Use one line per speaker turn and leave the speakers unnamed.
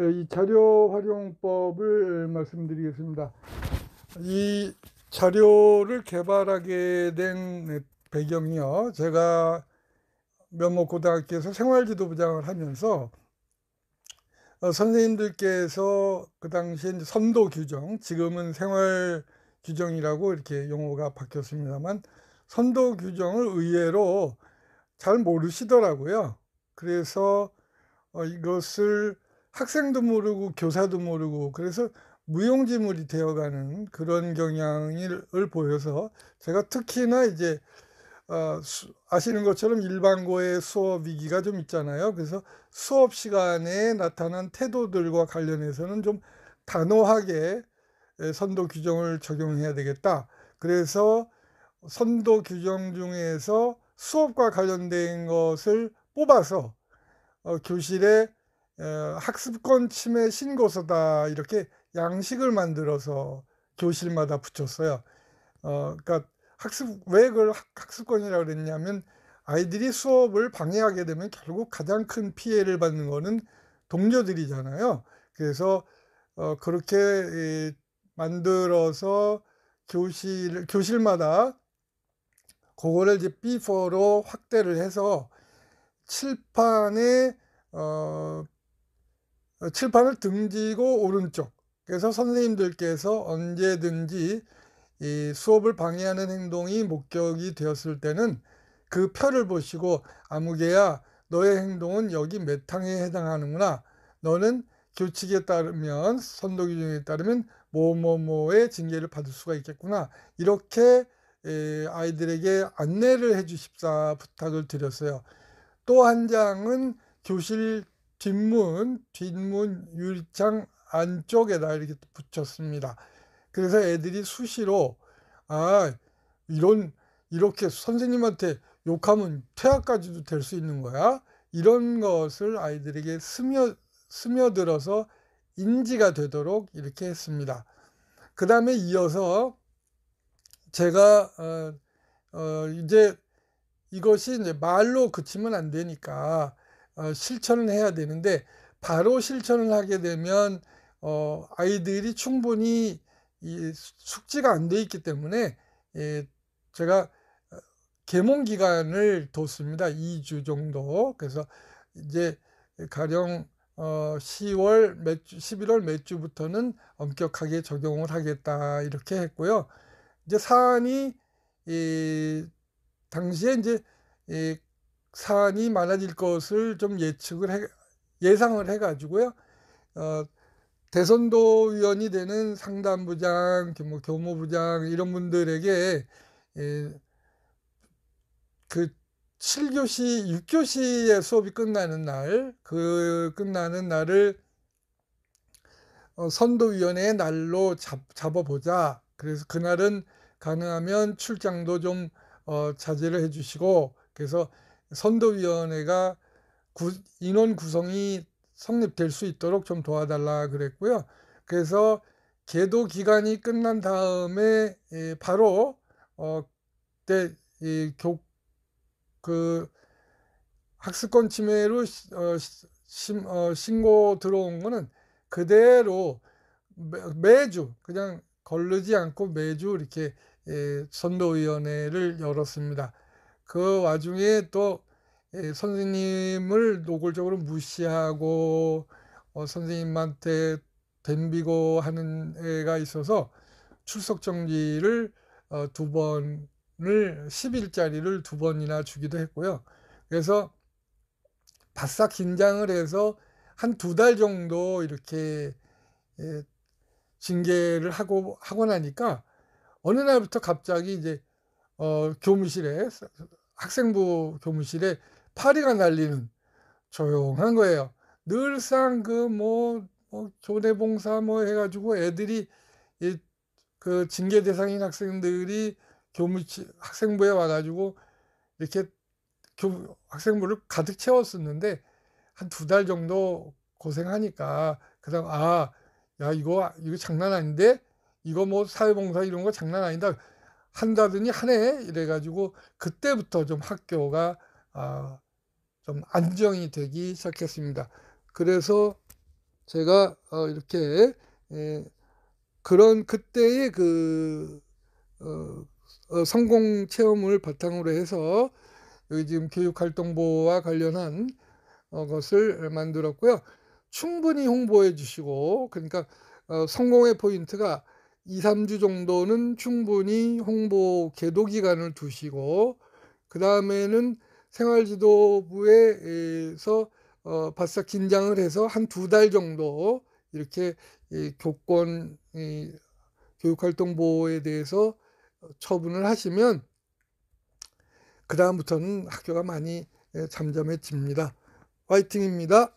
예, 이 자료 활용법을 말씀드리겠습니다. 이 자료를 개발하게 된 배경이요. 제가 면목고등학교에서 생활지도부장을 하면서 어, 선생님들께서 그 당시엔 선도 규정, 지금은 생활 규정이라고 이렇게 용어가 바뀌었습니다만 선도 규정을 의외로 잘 모르시더라고요. 그래서 어, 이것을 학생도 모르고 교사도 모르고 그래서 무용지물이 되어가는 그런 경향을 보여서 제가 특히나 이제 어, 아시는 것처럼 일반고의 수업 위기가 좀 있잖아요. 그래서 수업 시간에 나타난 태도들과 관련해서는 좀 단호하게 선도 규정을 적용해야 되겠다. 그래서 선도 규정 중에서 수업과 관련된 것을 뽑아서 어, 교실에 어, 학습권 침해 신고서다 이렇게 양식을 만들어서 교실마다 붙였어요. 어, 그러니까 학습 왜 그걸 학습권이라고 그랬냐면 아이들이 수업을 방해하게 되면 결국 가장 큰 피해를 받는 거는 동료들이잖아요. 그래서 어, 그렇게 이, 만들어서 교실 교실마다 그거를 이제 B4로 확대를 해서 칠판에 어, 어, 칠판을 등지고 오른쪽 그래서 선생님들께서 언제든지 이 수업을 방해하는 행동이 목격이 되었을 때는 그 표를 보시고 아무개야 너의 행동은 여기 몇 항에 해당하는구나 너는 교칙에 따르면 선도 규정에 따르면 뭐뭐뭐의 징계를 받을 수가 있겠구나 이렇게 아이들에게 안내를 해 주십사 부탁을 드렸어요 또 한 장은 교실 뒷문, 뒷문 율창 안쪽에다 이렇게 붙였습니다. 그래서 애들이 수시로 아 이런 이렇게 선생님한테 욕하면 퇴학까지도 될 수 있는 거야. 이런 것을 아이들에게 스며 스며들어서 인지가 되도록 이렇게 했습니다. 그 다음에 이어서 제가 어, 어, 이제 이것이 이제 말로 그치면 안 되니까 어, 실천을 해야 되는데 바로 실천을 하게 되면 어, 아이들이 충분히 이 숙지가 안 돼 있기 때문에 예, 제가 계몽 어, 기간을 뒀습니다. 2주 정도. 그래서 이제 가령 어, 10월 몇 주, 11월 몇 주부터는 엄격하게 적용을 하겠다 이렇게 했고요. 이제 사안이 이, 당시에 이제 이 사안이 많아질 것을 좀 예측을 해, 예상을 해가지고요. 어, 대선도 위원이 되는 상담부장, 뭐 교무부장 이런 분들에게 예, 그 7교시, 6교시의 수업이 끝나는 날, 그 끝나는 날을 어, 선도위원회의 날로 잡, 잡아보자. 그래서 그날은 가능하면 출장도 좀 어, 자제를 해주시고 그래서 선도위원회가 구, 인원 구성이 성립될 수 있도록 좀 도와달라 그랬고요. 그래서 계도 기간이 끝난 다음에 예, 바로 어 그때 예, 교그 학습권 침해로 어, 심, 어, 신고 들어온 거는 그대로 매, 매주 그냥 걸르지 않고 매주 이렇게 예, 선도위원회를 열었습니다. 그 와중에 또 예, 선생님을 노골적으로 무시하고 어, 선생님한테 덤비고 하는 애가 있어서 출석 정지를 어, 두 번을 10일짜리를 두 번이나 주기도 했고요. 그래서 바싹 긴장을 해서 한 두 달 정도 이렇게 예, 징계를 하고 하고 나니까 어느 날부터 갑자기 이제 어, 교무실에 학생부 교무실에 파리가 날리는 조용한 거예요. 늘상 그 뭐 뭐 조대봉사 뭐 해가지고 애들이 이, 그 징계 대상인 학생들이 교무실 학생부에 와가지고 이렇게 교, 학생부를 가득 채웠었는데 한 두 달 정도 고생하니까 그다음 아 야 이거 이거 장난 아닌데 이거 뭐 사회봉사 이런 거 장난 아니다 한다더니 한 해 이래가지고 그때부터 좀 학교가 아, 좀 안정이 되기 시작했습니다. 그래서 제가 어, 이렇게 에, 예, 그런 그때의 그 어, 어, 성공 체험을 바탕으로 해서 여기 지금 교육활동부와 관련한 어, 것을 만들었고요. 충분히 홍보해 주시고 그러니까 어, 성공의 포인트가 2, 3주 정도는 충분히 홍보 계도 기간을 두시고 그 다음에는 생활지도부에서 어, 바싹 긴장을 해서 한 두 달 정도 이렇게 이 교권 이 교육활동 보호에 대해서 처분을 하시면 그 다음부터는 학교가 많이 잠잠해집니다. 화이팅입니다.